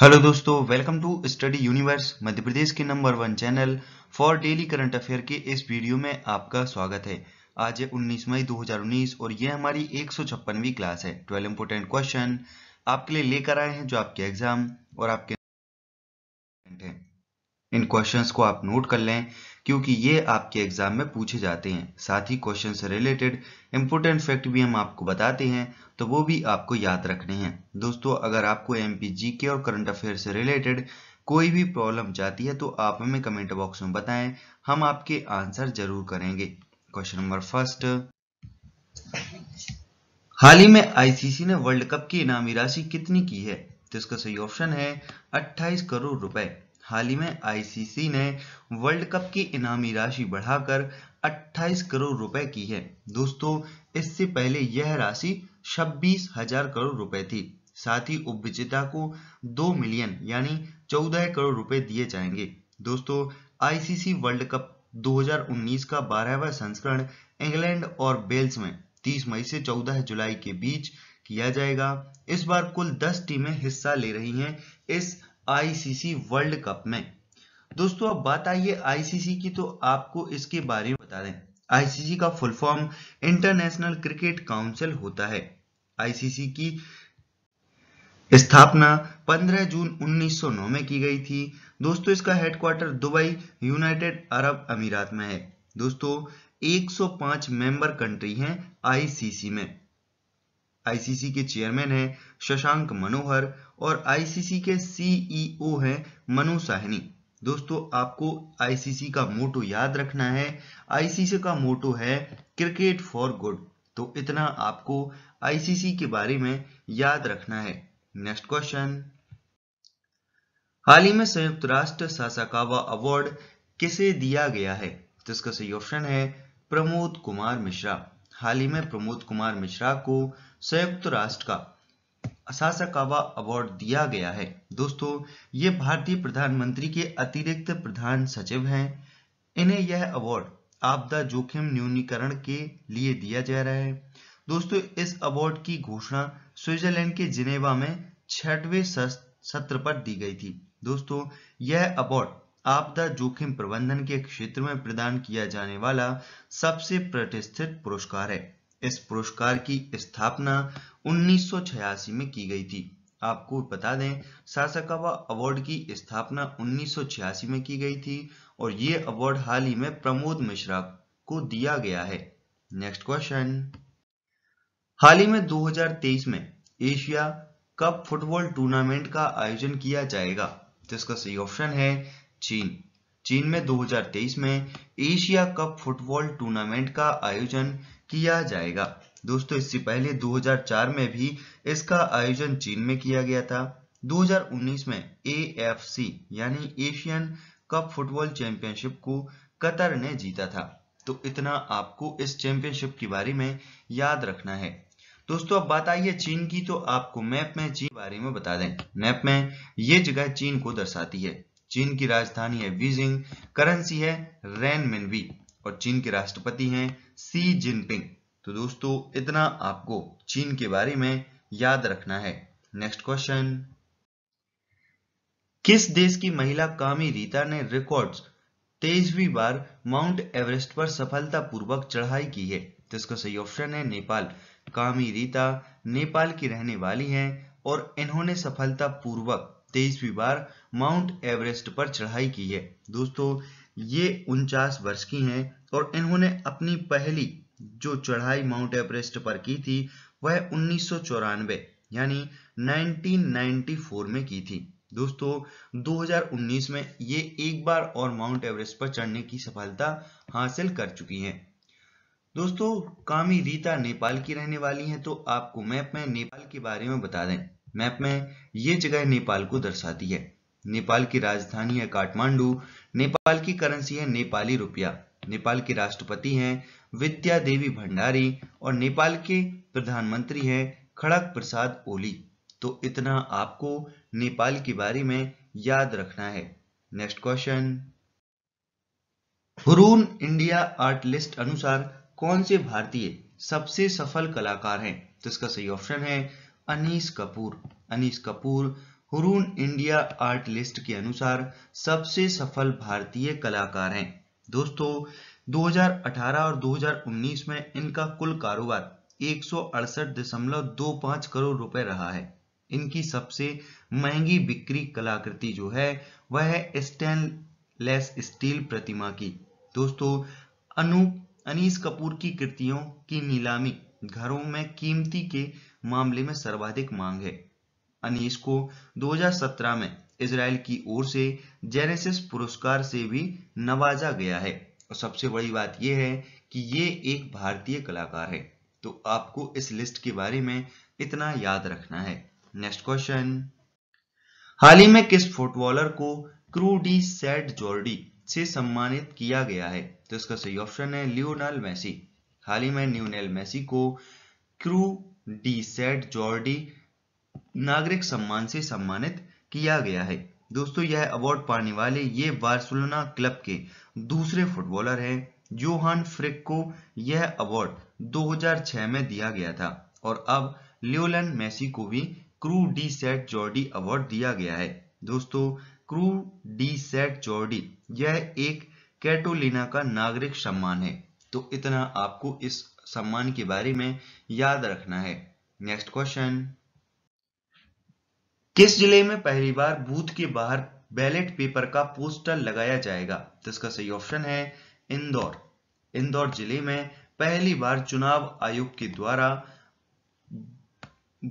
hello दोस्तों welcome to study universe Madhya Pradesh के number one channel for daily current affair के इस वीडियो में आपका स्वागत है आज है 19 मई 2019 और यह हमारी एक क्लास है 12 इंपोर्टेंट क्वेश्चन आपके लिए लेकर आए हैं जो आपके एग्जाम और आपके इन क्वेश्चंस को आप नोट कर लें क्योंकि ये आपके एग्जाम में पूछे जाते हैं साथ ही क्वेश्चन से रिलेटेड इंपोर्टेंट फैक्ट भी हम आपको बताते हैं तो वो भी आपको याद रखने हैं दोस्तों अगर आपको एम पी और करंट अफेयर से रिलेटेड कोई भी प्रॉब्लम जाती है तो आप हमें कमेंट बॉक्स में बताएं हम आपके आंसर जरूर करेंगे क्वेश्चन नंबर फर्स्ट हाल ही में आईसीसी ने वर्ल्ड कप की इनामी राशि कितनी की है तो इसका सही ऑप्शन है 28 करोड़ रुपए हाल ही में आईसीसी ने वर्ल्ड कप की इनामी राशि बढ़ाकर 28 करोड़ रुपए की है दोस्तों इससे पहले यह राशि छब्बीस हजार करोड़ रुपए थी साथ ही उपविजेता को 2 मिलियन यानी 14 करोड़ रुपए दिए जाएंगे दोस्तों आईसीसी वर्ल्ड कप 2019 का बारहवा संस्करण इंग्लैंड और बेल्स में 30 मई से 14 जुलाई के बीच किया जाएगा इस बार कुल 10 टीमें हिस्सा ले रही हैं इस आईसीसी वर्ल्ड कप में दोस्तों अब बात आई है आईसीसी की तो आपको इसके बारे में बता दें आईसीसी का full form International Cricket Council होता है आईसीसी की स्थापना 15 जून 1909 में की गई थी दोस्तों इसका हेडक्वार्टर दुबई यूनाइटेड अरब अमीरात में है दोस्तों 105 मेंबर कंट्री हैं आईसीसी में आईसीसी के चेयरमैन हैं शशांक मनोहर और आईसीसी के सीईओ हैं मनु साहनी दोस्तों आपको आईसीसी का मोटो याद रखना है आईसीसी का मोटो है क्रिकेट फॉर गुड तो इतना आपको आईसीसी के बारे में याद रखना है नेक्स्ट क्वेश्चन हाल ही में संयुक्त राष्ट्र सासाकावा अवार्ड किसे दिया गया है तो इसका सही ऑप्शन है प्रमोद कुमार मिश्रा हाल ही में प्रमोद कुमार मिश्रा को संयुक्त राष्ट्र का असासकावा अवार्ड दिया गया है दोस्तों ये भारतीय प्रधानमंत्री के अतिरिक्त प्रधान सचिव हैं इन्हें यह अवार्ड आपदा जोखिम न्यूनीकरण के लिए दिया जा रहा है दोस्तों इस अवार्ड की घोषणा स्विट्जरलैंड के जिनेवा में छठवें सत्र पर दी गई थी दोस्तों यह अवार्ड आपदा जोखिम प्रबंधन के क्षेत्र में प्रदान किया जाने वाला सबसे प्रतिष्ठित पुरस्कार है इस पुरस्कार की स्थापना 1986 में की गई थी आपको बता दें सासाकावा अवार्ड की स्थापना 1986 में की गई थी और ये अवार्ड हाल ही में प्रमोद मिश्रा को दिया गया है नेक्स्ट क्वेश्चन हाल ही में 2023 में एशिया कप फुटबॉल टूर्नामेंट का आयोजन किया जाएगा जिसका सही ऑप्शन है चीन चीन में 2023 में एशिया कप फुटबॉल टूर्नामेंट का आयोजन किया जाएगा दोस्तों इससे पहले 2004 में भी इसका आयोजन चीन में किया गया था 2019 में एएफसी यानी एशियन कप फुटबॉल चैंपियनशिप को कतर ने जीता था तो इतना आपको इस चैंपियनशिप के बारे में याद रखना है दोस्तों अब बात आई है चीन की तो आपको मैप में चीन के बारे में बता दें मैप में ये जगह चीन को दर्शाती है चीन की राजधानी है बीजिंग करेंसी है रेन मिनवी और चीन के राष्ट्रपति हैं सी जिनपिंग तो दोस्तों इतना आपको चीन के बारे में याद रखना है नेक्स्ट क्वेश्चन किस देश की महिला कामी रीता ने रिकॉर्ड्स तेईसवीं बार माउंट एवरेस्ट पर सफलतापूर्वक चढ़ाई की है तो इसका सही ऑप्शन है नेपाल कामी रीता नेपाल की रहने वाली हैं और इन्होंने सफलतापूर्वक तेईसवीं बार माउंट एवरेस्ट पर चढ़ाई की है दोस्तों ये उनचास वर्ष की हैं और इन्होंने अपनी पहली जो चढ़ाई माउंट एवरेस्ट पर की थी वह उन्नीस यानी 1994 में की थी दोस्तों 2019 में ये एक बार और माउंट एवरेस्ट पर चढ़ने की सफलता हासिल कर चुकी हैं दोस्तों कामी रीता नेपाल की रहने वाली हैं तो आपको मैप में नेपाल के बारे में बता दें मैप में ये जगह नेपाल को दर्शाती है नेपाल की राजधानी है काठमांडू नेपाल की करेंसी है नेपाली रुपया नेपाल के राष्ट्रपति हैं विद्या देवी भंडारी और नेपाल के प्रधानमंत्री हैं खड़क प्रसाद ओली तो इतना आपको नेपाल के बारे में याद रखना है next question Hurun India art list अनुसार कौन से भारतीय सबसे सफल कलाकार हैं तो इसका सही ऑप्शन है Anish Kapoor Anish Kapoor Hurun India art list के अनुसार सबसे सफल भारतीय कलाकार हैं दोस्तों 2018 और 2019 में इनका कुल कारोबार एक करोड़ रुपए रहा है इनकी सबसे महंगी बिक्री कलाकृति जो है वह है स्टेनलेस स्टील प्रतिमा की दोस्तों अनु अनीस कपूर की कृतियों की नीलामी घरों में कीमती के मामले में सर्वाधिक मांग है अनीस को 2017 में इसराइल की ओर से जेनेसिस पुरस्कार से भी नवाजा गया है और सबसे बड़ी बात यह है कि ये एक भारतीय कलाकार है तो आपको इस लिस्ट के बारे में इतना याद रखना है नेक्स्ट क्वेश्चन हाल ही में किस फुटबॉलर को क्रू डी सेट जॉर्डी से सम्मानित किया गया है तो इसका सही ऑप्शन है लियोनल मैसी हाल ही में न्यूनेल मैसी को क्रू डी सेट जॉर्डी नागरिक सम्मान से सम्मानित किया गया है दोस्तों यह अवार्ड पाने वाले ये बार्सिलोना क्लब के दूसरे फुटबॉलर हैं जोहान फ्रिक को यह अवार्ड 2006 में दिया गया था और अब लियोलन मेसी को भी Creu de Sant Jordi award दिया गया है दोस्तों क्रू डी सेट जॉर्डी यह एक कैटोलिना का नागरिक सम्मान है तो इतना आपको इस सम्मान के बारे में याद रखना है नेक्स्ट क्वेश्चन किस जिले में पहली बार बूथ के बाहर बैलेट पेपर का पोस्टर लगाया जाएगा तो इसका सही ऑप्शन है इंदौर इंदौर जिले में पहली बार चुनाव आयोग के द्वारा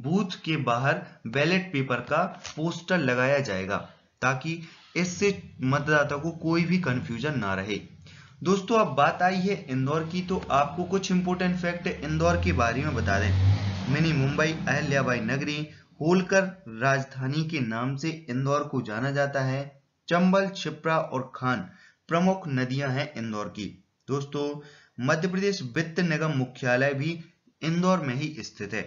बूथ के बाहर बैलेट पेपर का पोस्टर लगाया जाएगा ताकि इससे मतदाता को कोई भी कंफ्यूजन ना रहे दोस्तों अब बात आई है इंदौर की तो आपको कुछ इंपोर्टेंट फैक्ट इंदौर के बारे में बता दें मिनी मुंबई अहल्याबाई नगरी होलकर राजधानी के नाम से इंदौर को जाना जाता है चंबल छिप्रा और खान प्रमुख नदियां हैं इंदौर की दोस्तों मध्य प्रदेश वित्त निगम मुख्यालय भी इंदौर में ही स्थित है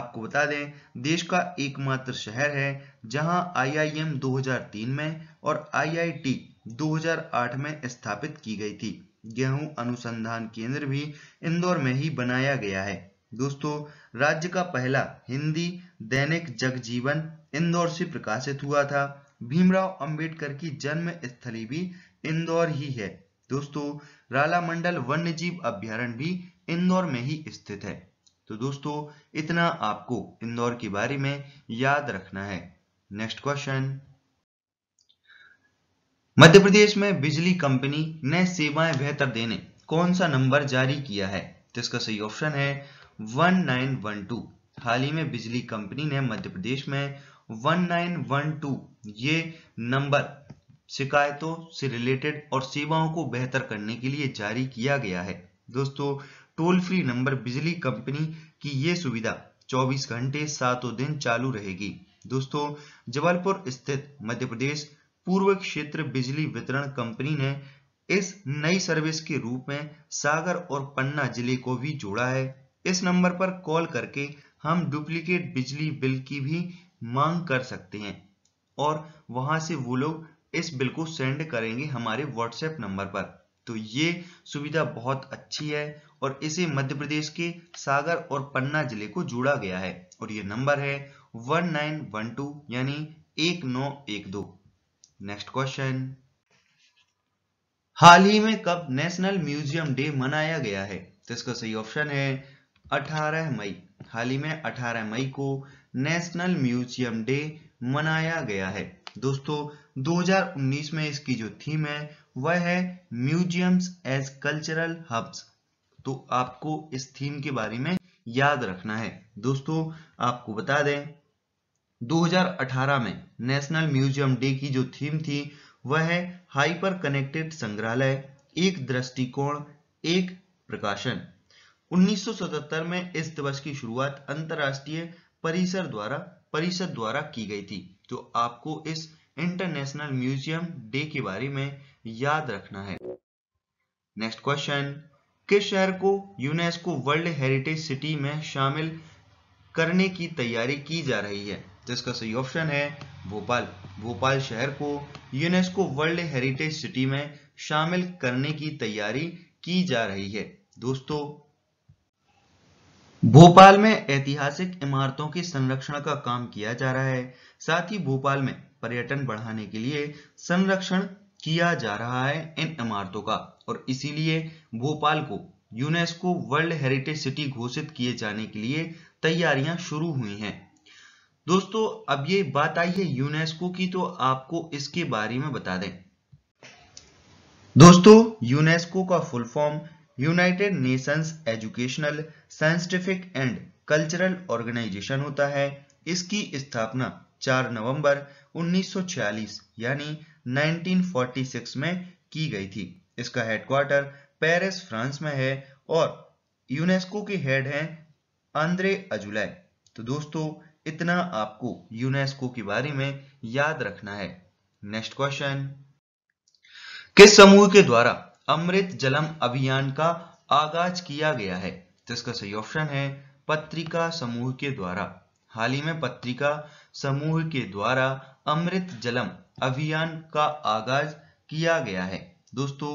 आपको बता दें देश का एकमात्र शहर है जहां आईआईएम 2003 में और आईआईटी 2008 में स्थापित की गई थी गेहूं अनुसंधान केंद्र भी इंदौर में ही बनाया गया है दोस्तों राज्य का पहला हिंदी दैनिक जगजीवन इंदौर से प्रकाशित हुआ था भीमराव अंबेडकर की जन्म स्थली भी इंदौर ही है दोस्तों राला मंडल वन्य जीव अभ्यारण्य भी इंदौर में ही स्थित है तो दोस्तों इतना आपको इंदौर के बारे में याद रखना है नेक्स्ट क्वेश्चन मध्य प्रदेश में बिजली कंपनी ने सेवाएं बेहतर देने कौन सा नंबर जारी किया है तो इसका सही ऑप्शन है 1912 हाल ही में बिजली कंपनी ने मध्य प्रदेश में 1912 ये नंबर शिकायतों से रिलेटेड और सेवाओं को बेहतर करने के लिए जारी किया गया है दोस्तों टोल फ्री नंबर बिजली कंपनी की ये सुविधा 24 घंटे सातों दिन चालू रहेगी दोस्तों जबलपुर स्थित मध्य प्रदेश पूर्व क्षेत्र बिजली वितरण कंपनी ने इस नई सर्विस के रूप में सागर और पन्ना जिले को भी जोड़ा है इस नंबर पर कॉल करके हम डुप्लीकेट बिजली बिल की भी मांग कर सकते हैं और वहां से वो लोग इस बिल को सेंड करेंगे हमारे व्हाट्सएप नंबर पर तो ये सुविधा बहुत अच्छी है और इसे मध्य प्रदेश के सागर और पन्ना जिले को जोड़ा गया है और ये नंबर है वन नाइन वन टू यानी एक नौ एक दो नेक्स्ट क्वेश्चन हाल ही में कब नेशनल म्यूजियम डे मनाया गया है तो इसका सही ऑप्शन है 18 मई हाल ही में 18 मई को नेशनल म्यूजियम डे मनाया गया है दोस्तों 2019 में इसकी जो थीम है वह है म्यूजियम्स एज कल्चरल हब्स तो आपको इस थीम के बारे में याद रखना है दोस्तों आपको बता दें 2018 में नेशनल म्यूजियम डे की जो थीम थी वह है हाइपर कनेक्टेड संग्रहालय एक दृष्टिकोण एक प्रकाशन 1977 में इस दिवस की शुरुआत अंतरराष्ट्रीय परिसर द्वारा परिषद द्वारा की गई थी तो आपको इस इंटरनेशनल म्यूजियम डे के बारे में याद रखना है नेक्स्ट क्वेश्चन किस शहर को यूनेस्को वर्ल्ड हेरिटेज सिटी में शामिल करने की तैयारी की जा रही है जिसका सही ऑप्शन है भोपाल भोपाल शहर को यूनेस्को वर्ल्ड हेरिटेज सिटी में शामिल करने की तैयारी की जा रही है दोस्तों भोपाल में ऐतिहासिक इमारतों के संरक्षण का काम किया जा रहा है साथ ही भोपाल में पर्यटन बढ़ाने के लिए संरक्षण किया जा रहा है इन इमारतों का और इसीलिए भोपाल को यूनेस्को वर्ल्ड हेरिटेज सिटी घोषित किए जाने के लिए तैयारियां शुरू हुई हैं दोस्तों अब ये बात आई है यूनेस्को की तो आपको इसके बारे में बता दें दोस्तों यूनेस्को का full form United Nations Educational Scientific and Cultural Organization होता है इसकी स्थापना 4 नवंबर 1946 यानी 1946 में की गई थी इसका हेडक्वार्टर पेरिस फ्रांस में है और यूनेस्को के हेड हैं आंद्रे अजुलाय तो दोस्तों इतना आपको यूनेस्को के बारे में याद रखना है नेक्स्ट क्वेश्चन किस समूह के द्वारा अमृत जलम अभियान का आगाज किया गया है तो इसका सही ऑप्शन है पत्रिका समूह के द्वारा हाल ही में पत्रिका समूह के द्वारा अमृत जलम अभियान का आगाज किया गया है दोस्तों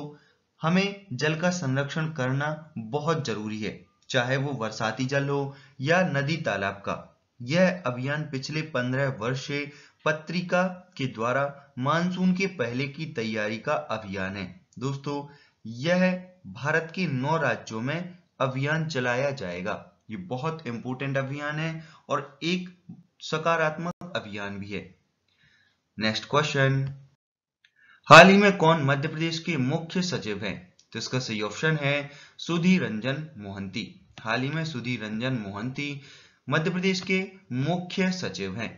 हमें जल का संरक्षण करना बहुत जरूरी है चाहे वो बरसाती जल हो या नदी तालाब का यह अभियान पिछले पंद्रह से पत्रिका के द्वारा मानसून के पहले की तैयारी का अभियान है दोस्तों यह भारत के नौ राज्यों में अभियान चलाया जाएगा ये बहुत इंपॉर्टेंट अभियान है और एक सकारात्मक अभियान भी है नेक्स्ट क्वेश्चन हाल ही में कौन मध्य प्रदेश के मुख्य सचिव हैं तो इसका सही ऑप्शन है सुधीर रंजन मोहंती हाल ही में सुधीर रंजन मोहंती मध्य प्रदेश के मुख्य सचिव हैं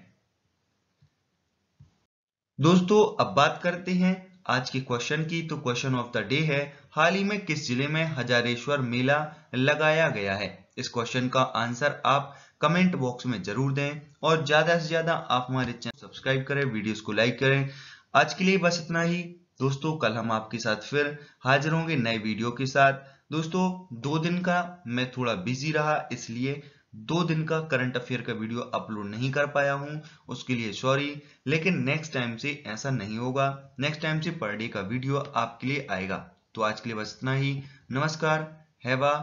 दोस्तों अब बात करते हैं आज के क्वेश्चन की तो क्वेश्चन ऑफ द डे है हाल ही में किस जिले में हजारेश्वर मेला लगाया गया है इस क्वेश्चन का आंसर आप कमेंट बॉक्स में जरूर दें और ज्यादा से ज्यादा आप हमारे चैनल सब्सक्राइब करें वीडियोस को लाइक करें आज के लिए बस इतना ही दोस्तों कल हम आपके साथ फिर हाजिर होंगे नए वीडियो के साथ दोस्तों दो दिन का मैं थोड़ा बिजी रहा इसलिए दो दिन का करंट अफेयर का वीडियो अपलोड नहीं कर पाया हूँ उसके लिए सॉरी लेकिन नेक्स्ट टाइम से ऐसा नहीं होगा नेक्स्ट टाइम से पर डे का वीडियो आपके लिए आएगा तो आज के लिए बस इतना ही नमस्कार हैवा